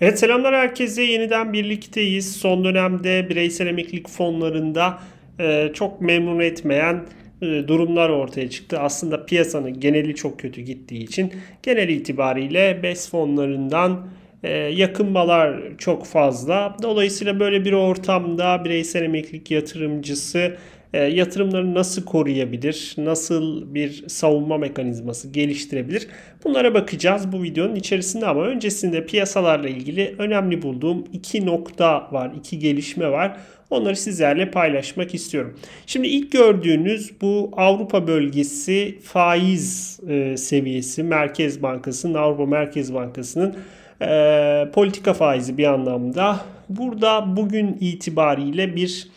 Evet selamlar herkese yeniden birlikteyiz. Son dönemde bireysel emeklilik fonlarında e, çok memnun etmeyen e, durumlar ortaya çıktı. Aslında piyasanın geneli çok kötü gittiği için genel itibariyle BES fonlarından e, yakınmalar çok fazla. Dolayısıyla böyle bir ortamda bireysel emeklilik yatırımcısı ee, yatırımlarını nasıl koruyabilir, nasıl bir savunma mekanizması geliştirebilir bunlara bakacağız bu videonun içerisinde ama öncesinde piyasalarla ilgili önemli bulduğum iki nokta var, iki gelişme var. Onları sizlerle paylaşmak istiyorum. Şimdi ilk gördüğünüz bu Avrupa bölgesi faiz e, seviyesi Merkez Bankası'nın, Avrupa Merkez Bankası'nın e, politika faizi bir anlamda. Burada bugün itibariyle bir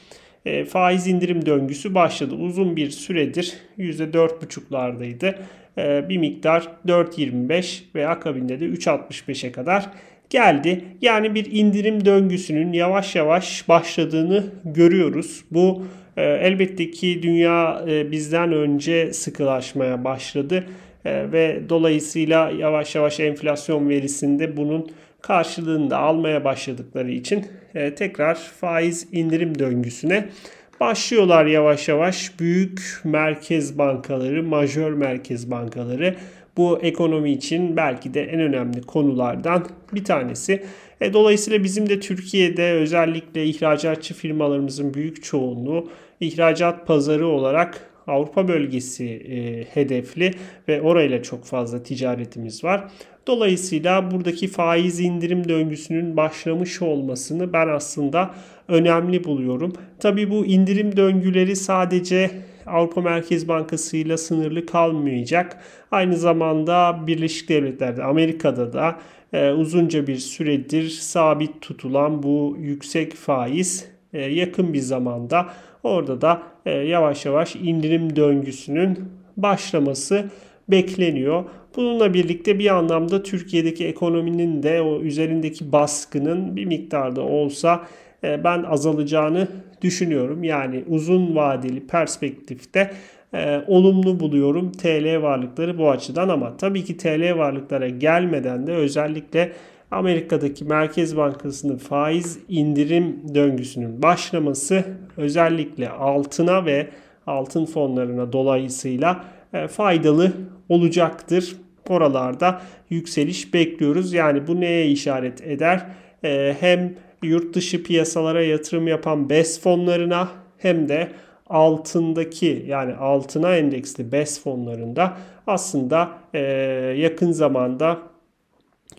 e, faiz indirim döngüsü başladı. Uzun bir süredir %4,5'lardaydı. E, bir miktar 4,25 ve akabinde de 3,65'e kadar geldi. Yani bir indirim döngüsünün yavaş yavaş başladığını görüyoruz. Bu e, elbette ki dünya e, bizden önce sıkılaşmaya başladı ve dolayısıyla yavaş yavaş enflasyon verisinde bunun karşılığında almaya başladıkları için e, tekrar faiz indirim döngüsüne başlıyorlar yavaş yavaş. Büyük merkez bankaları, majör merkez bankaları bu ekonomi için belki de en önemli konulardan bir tanesi. E, dolayısıyla bizim de Türkiye'de özellikle ihracatçı firmalarımızın büyük çoğunluğu ihracat pazarı olarak Avrupa bölgesi e, hedefli ve orayla çok fazla ticaretimiz var. Dolayısıyla buradaki faiz indirim döngüsünün başlamış olmasını ben aslında önemli buluyorum. Tabii bu indirim döngüleri sadece Avrupa Merkez Bankası ile sınırlı kalmayacak. Aynı zamanda Birleşik Devletler'de, Amerika'da da e, uzunca bir süredir sabit tutulan bu yüksek faiz e, yakın bir zamanda Orada da e, yavaş yavaş indirim döngüsünün başlaması bekleniyor. Bununla birlikte bir anlamda Türkiye'deki ekonominin de o üzerindeki baskının bir miktarda olsa e, ben azalacağını düşünüyorum. Yani uzun vadeli perspektifte e, olumlu buluyorum TL varlıkları bu açıdan ama tabii ki TL varlıklara gelmeden de özellikle Amerika'daki Merkez Bankası'nın faiz indirim döngüsünün başlaması özellikle altına ve altın fonlarına dolayısıyla e, faydalı olacaktır. Oralarda yükseliş bekliyoruz. Yani bu neye işaret eder? E, hem yurt dışı piyasalara yatırım yapan BES fonlarına hem de altındaki yani altına endeksli BES fonlarında aslında e, yakın zamanda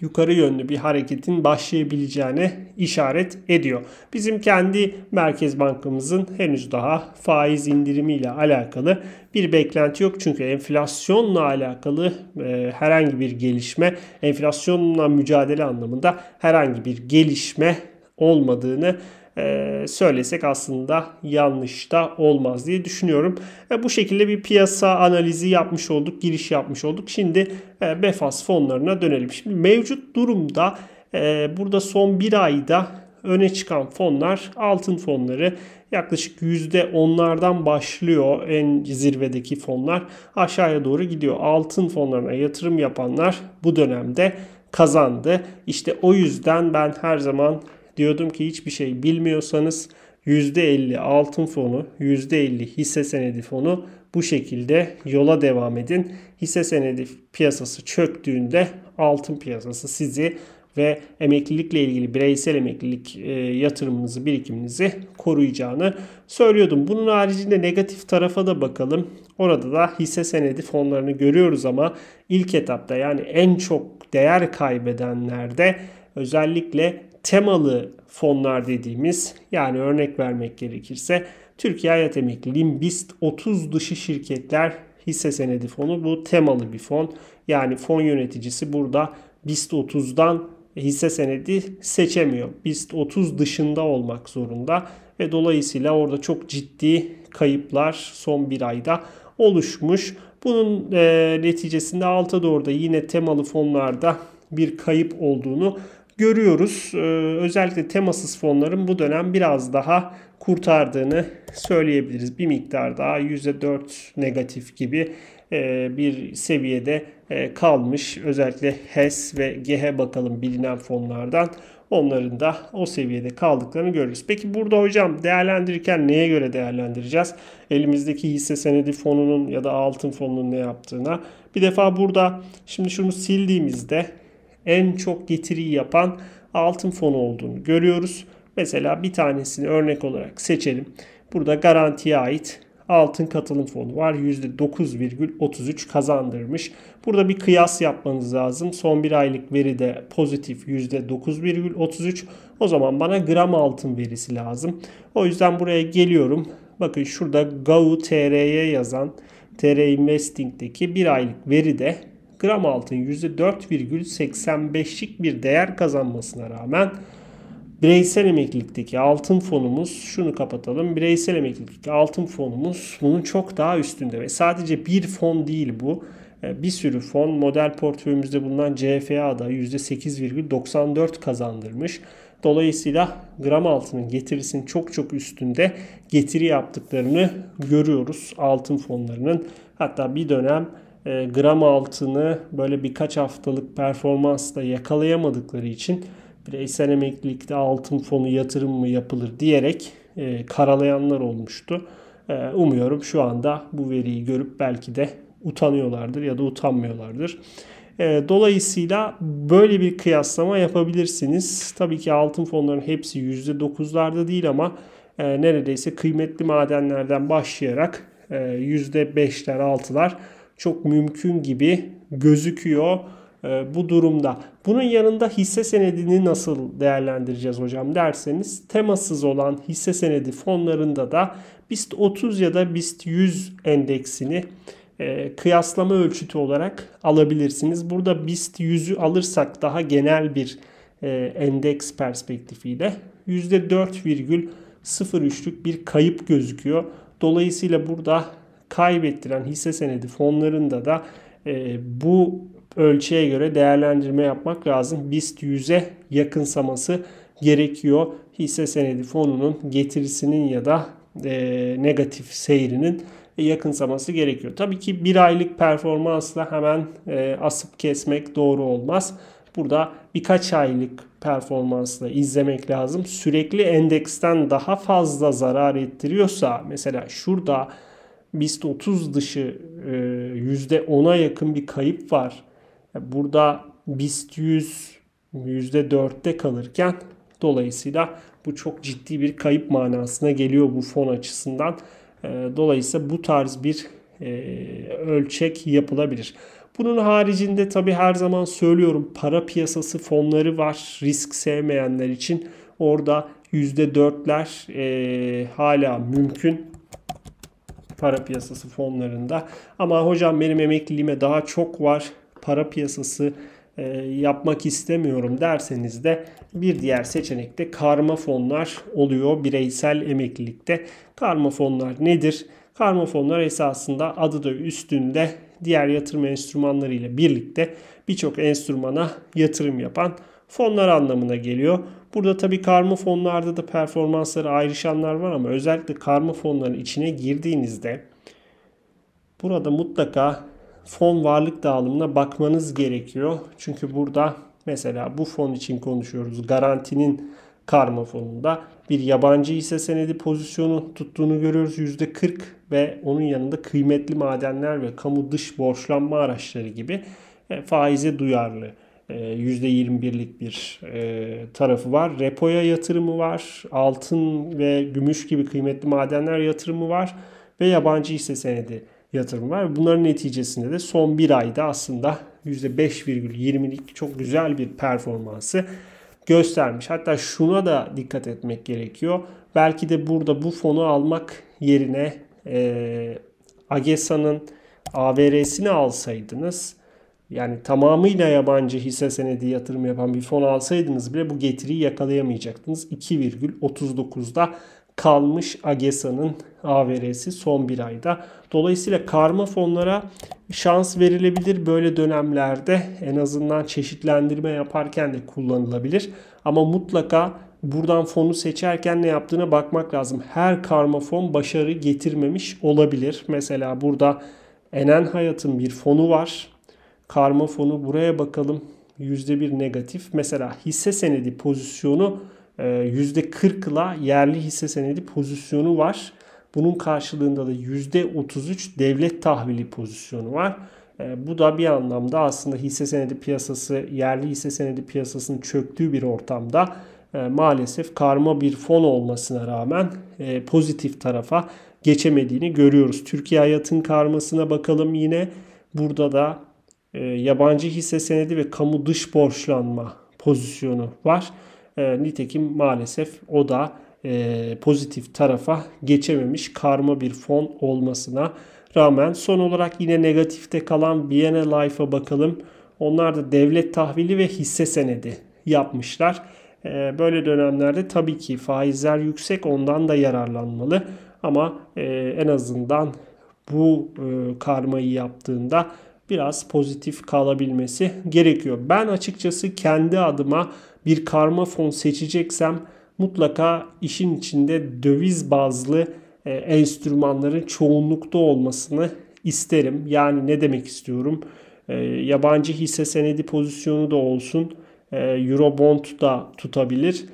yukarı yönlü bir hareketin başlayabileceğine işaret ediyor. Bizim kendi Merkez Bankamızın henüz daha faiz indirimiyle alakalı bir beklenti yok. Çünkü enflasyonla alakalı e, herhangi bir gelişme, enflasyonla mücadele anlamında herhangi bir gelişme olmadığını e, söylesek aslında yanlış da olmaz diye düşünüyorum. E, bu şekilde bir piyasa analizi yapmış olduk, giriş yapmış olduk. Şimdi e, BEFAS fonlarına dönelim. Şimdi mevcut durumda burada son bir ayda öne çıkan fonlar altın fonları yaklaşık %10'lardan başlıyor en zirvedeki fonlar aşağıya doğru gidiyor. Altın fonlarına yatırım yapanlar bu dönemde kazandı. İşte o yüzden ben her zaman Diyordum ki hiçbir şey bilmiyorsanız %50 altın fonu, %50 hisse senedi fonu bu şekilde yola devam edin. Hisse senedi piyasası çöktüğünde altın piyasası sizi ve emeklilikle ilgili bireysel emeklilik e, yatırımınızı, birikiminizi koruyacağını söylüyordum. Bunun haricinde negatif tarafa da bakalım. Orada da hisse senedi fonlarını görüyoruz ama ilk etapta yani en çok değer kaybedenlerde özellikle temalı fonlar dediğimiz yani örnek vermek gerekirse Türkiye Hayat Emekliliğin BIST 30 dışı şirketler hisse senedi fonu bu temalı bir fon. Yani fon yöneticisi burada BIST 30'dan hisse senedi seçemiyor. BIST 30 dışında olmak zorunda ve dolayısıyla orada çok ciddi kayıplar son bir ayda oluşmuş. Bunun e, neticesinde alta doğru da yine temalı fonlarda bir kayıp olduğunu görüyoruz. Ee, özellikle temasız fonların bu dönem biraz daha kurtardığını söyleyebiliriz. Bir miktar daha %4 negatif gibi e, bir seviyede e, kalmış. Özellikle HES ve GH e bakalım bilinen fonlardan onların da o seviyede kaldıklarını görürüz. Peki burada hocam değerlendirirken neye göre değerlendireceğiz? Elimizdeki hisse senedi fonunun ya da altın fonunun ne yaptığına. Bir defa burada şimdi şunu sildiğimizde en çok getiriyi yapan altın fonu olduğunu görüyoruz. Mesela bir tanesini örnek olarak seçelim. Burada garantiye ait altın katılım fonu var. %9,33 kazandırmış. Burada bir kıyas yapmanız lazım. Son bir aylık veri de pozitif %9,33. O zaman bana gram altın verisi lazım. O yüzden buraya geliyorum. Bakın şurada GAU TR'ye yazan TR Investing'deki bir aylık veri de gram altın %4,85'lik bir değer kazanmasına rağmen bireysel emeklilikteki altın fonumuz şunu kapatalım. Bireysel emeklilikteki altın fonumuz bunun çok daha üstünde ve sadece bir fon değil bu. E, bir sürü fon model portföyümüzde bulunan CFA da %8,94 kazandırmış. Dolayısıyla gram altının getirisinin çok çok üstünde getiri yaptıklarını görüyoruz altın fonlarının. Hatta bir dönem e, gram altını böyle birkaç haftalık performansla yakalayamadıkları için bireysel emeklilikte altın fonu yatırım mı yapılır diyerek e, karalayanlar olmuştu. E, umuyorum şu anda bu veriyi görüp belki de utanıyorlardır ya da utanmıyorlardır. E, dolayısıyla böyle bir kıyaslama yapabilirsiniz. Tabii ki altın fonların hepsi %9'larda değil ama e, neredeyse kıymetli madenlerden başlayarak e, %5'ler 6'lar çok mümkün gibi gözüküyor e, bu durumda. Bunun yanında hisse senedini nasıl değerlendireceğiz hocam derseniz temasız olan hisse senedi fonlarında da BIST 30 ya da BIST 100 endeksini e, kıyaslama ölçütü olarak alabilirsiniz. Burada BIST 100'ü alırsak daha genel bir e, endeks perspektifiyle %4,03'lük bir kayıp gözüküyor. Dolayısıyla burada kaybettiren hisse senedi fonlarında da e, bu ölçüye göre değerlendirme yapmak lazım. BIST 100'e yakınsaması gerekiyor. Hisse senedi fonunun getirisinin ya da e, negatif seyrinin yakınsaması gerekiyor. Tabii ki bir aylık performansla hemen e, asıp kesmek doğru olmaz. Burada birkaç aylık performansla izlemek lazım. Sürekli endeksten daha fazla zarar ettiriyorsa mesela şurada BIST 30 dışı %10'a e, yakın bir kayıp var. Burada BIST 100 %4'te kalırken dolayısıyla bu çok ciddi bir kayıp manasına geliyor bu fon açısından. E, dolayısıyla bu tarz bir e, ölçek yapılabilir. Bunun haricinde tabi her zaman söylüyorum para piyasası fonları var risk sevmeyenler için. Orada %4'ler e, hala mümkün para piyasası fonlarında. Ama hocam benim emekliliğime daha çok var para piyasası e, yapmak istemiyorum derseniz de bir diğer seçenek de karma fonlar oluyor bireysel emeklilikte. Karma fonlar nedir? Karma fonlar esasında adı da üstünde diğer yatırım enstrümanları ile birlikte birçok enstrümana yatırım yapan fonlar anlamına geliyor. Burada tabii karma fonlarda da performansları ayrışanlar var ama özellikle karma fonların içine girdiğinizde burada mutlaka fon varlık dağılımına bakmanız gerekiyor. Çünkü burada mesela bu fon için konuşuyoruz. Garantinin karma fonunda bir yabancı hisse senedi pozisyonu tuttuğunu görüyoruz. %40 ve onun yanında kıymetli madenler ve kamu dış borçlanma araçları gibi e, faize duyarlı %21'lik ee, bir e, tarafı var. Repoya yatırımı var. Altın ve gümüş gibi kıymetli madenler yatırımı var. Ve yabancı hisse senedi yatırımı var. Bunların neticesinde de son bir ayda aslında %5,20'lik çok güzel bir performansı göstermiş. Hatta şuna da dikkat etmek gerekiyor. Belki de burada bu fonu almak yerine e, AGESA'nın AVR'sini alsaydınız yani tamamıyla yabancı hisse senedi yatırım yapan bir fon alsaydınız bile bu getiriyi yakalayamayacaktınız. 2,39'da kalmış AGESA'nın AVR'si son bir ayda. Dolayısıyla karma fonlara şans verilebilir. Böyle dönemlerde en azından çeşitlendirme yaparken de kullanılabilir. Ama mutlaka buradan fonu seçerken ne yaptığına bakmak lazım. Her karma fon başarı getirmemiş olabilir. Mesela burada Enen Hayat'ın bir fonu var. Karma fonu buraya bakalım. %1 negatif. Mesela hisse senedi pozisyonu %40'la e, yerli hisse senedi pozisyonu var. Bunun karşılığında da %33 devlet tahvili pozisyonu var. E, bu da bir anlamda aslında hisse senedi piyasası, yerli hisse senedi piyasasının çöktüğü bir ortamda e, maalesef karma bir fon olmasına rağmen pozitif tarafa geçemediğini görüyoruz. Türkiye Hayat'ın karmasına bakalım yine. Burada da e, yabancı hisse senedi ve kamu dış borçlanma pozisyonu var. E, nitekim maalesef o da e, pozitif tarafa geçememiş karma bir fon olmasına rağmen. Son olarak yine negatifte kalan Vienna Life'a bakalım. Onlar da devlet tahvili ve hisse senedi yapmışlar. E, böyle dönemlerde tabii ki faizler yüksek ondan da yararlanmalı. Ama e, en azından bu e, karmayı yaptığında biraz pozitif kalabilmesi gerekiyor. Ben açıkçası kendi adıma bir karma fon seçeceksem mutlaka işin içinde döviz bazlı e, enstrümanların çoğunlukta olmasını isterim. Yani ne demek istiyorum? E, yabancı hisse senedi pozisyonu da olsun. E, Eurobond da tutabilir.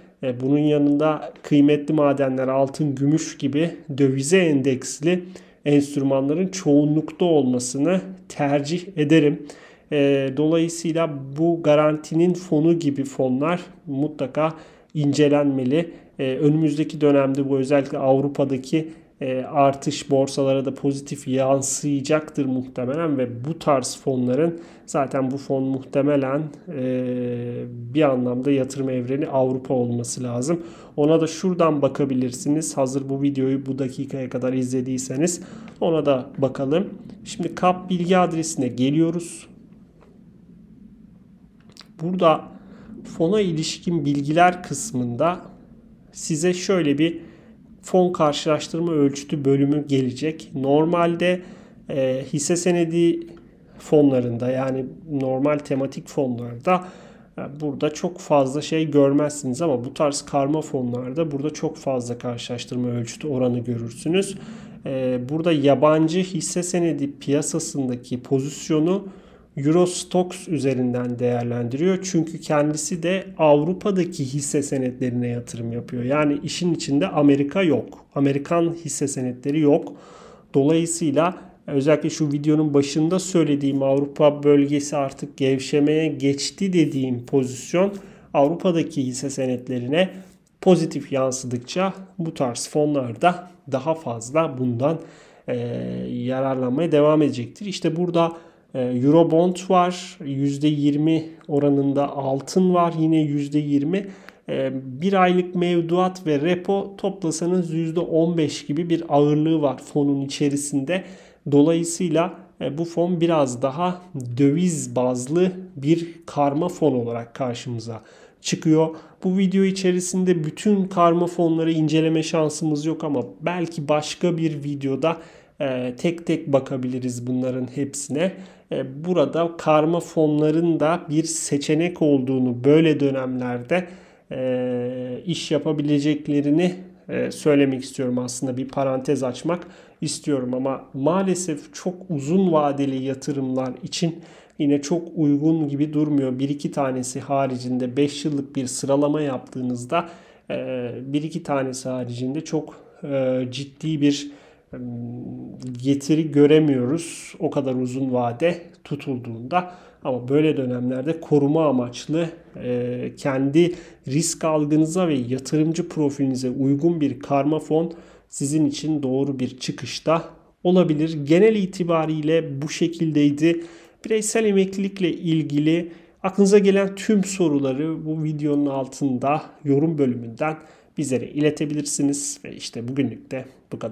Bunun yanında kıymetli madenler altın, gümüş gibi dövize endeksli enstrümanların çoğunlukta olmasını tercih ederim. Ee, dolayısıyla bu garantinin fonu gibi fonlar mutlaka incelenmeli. Ee, önümüzdeki dönemde bu özellikle Avrupa'daki e, artış borsalara da pozitif yansıyacaktır muhtemelen ve bu tarz fonların zaten bu fon muhtemelen e, bir anlamda yatırım evreni Avrupa olması lazım. Ona da şuradan bakabilirsiniz. Hazır bu videoyu bu dakikaya kadar izlediyseniz ona da bakalım. Şimdi kap bilgi adresine geliyoruz. Burada fona ilişkin bilgiler kısmında size şöyle bir fon karşılaştırma ölçütü bölümü gelecek. Normalde e, hisse senedi fonlarında yani normal tematik fonlarda e, burada çok fazla şey görmezsiniz ama bu tarz karma fonlarda burada çok fazla karşılaştırma ölçütü oranı görürsünüz. E, burada yabancı hisse senedi piyasasındaki pozisyonu Eurostox üzerinden değerlendiriyor. Çünkü kendisi de Avrupa'daki hisse senetlerine yatırım yapıyor. Yani işin içinde Amerika yok. Amerikan hisse senetleri yok. Dolayısıyla özellikle şu videonun başında söylediğim Avrupa bölgesi artık gevşemeye geçti dediğim pozisyon Avrupa'daki hisse senetlerine pozitif yansıdıkça bu tarz fonlar da daha fazla bundan e, yararlanmaya devam edecektir. İşte burada ee, Eurobond var. %20 oranında altın var. Yine %20. Ee, bir aylık mevduat ve repo toplasanız %15 gibi bir ağırlığı var fonun içerisinde. Dolayısıyla e, bu fon biraz daha döviz bazlı bir karma fon olarak karşımıza çıkıyor. Bu video içerisinde bütün karma fonları inceleme şansımız yok ama belki başka bir videoda e, tek tek bakabiliriz bunların hepsine. E, burada karma fonların da bir seçenek olduğunu böyle dönemlerde e, iş yapabileceklerini e, söylemek istiyorum aslında bir parantez açmak istiyorum ama maalesef çok uzun vadeli yatırımlar için yine çok uygun gibi durmuyor. Bir iki tanesi haricinde 5 yıllık bir sıralama yaptığınızda bir iki tanesi haricinde çok ciddi bir getiri göremiyoruz o kadar uzun vade tutulduğunda. Ama böyle dönemlerde koruma amaçlı e, kendi risk algınıza ve yatırımcı profilinize uygun bir karma fon sizin için doğru bir çıkışta olabilir. Genel itibariyle bu şekildeydi. Bireysel emeklilikle ilgili aklınıza gelen tüm soruları bu videonun altında yorum bölümünden bizlere iletebilirsiniz. Ve işte bugünlük de bu kadar.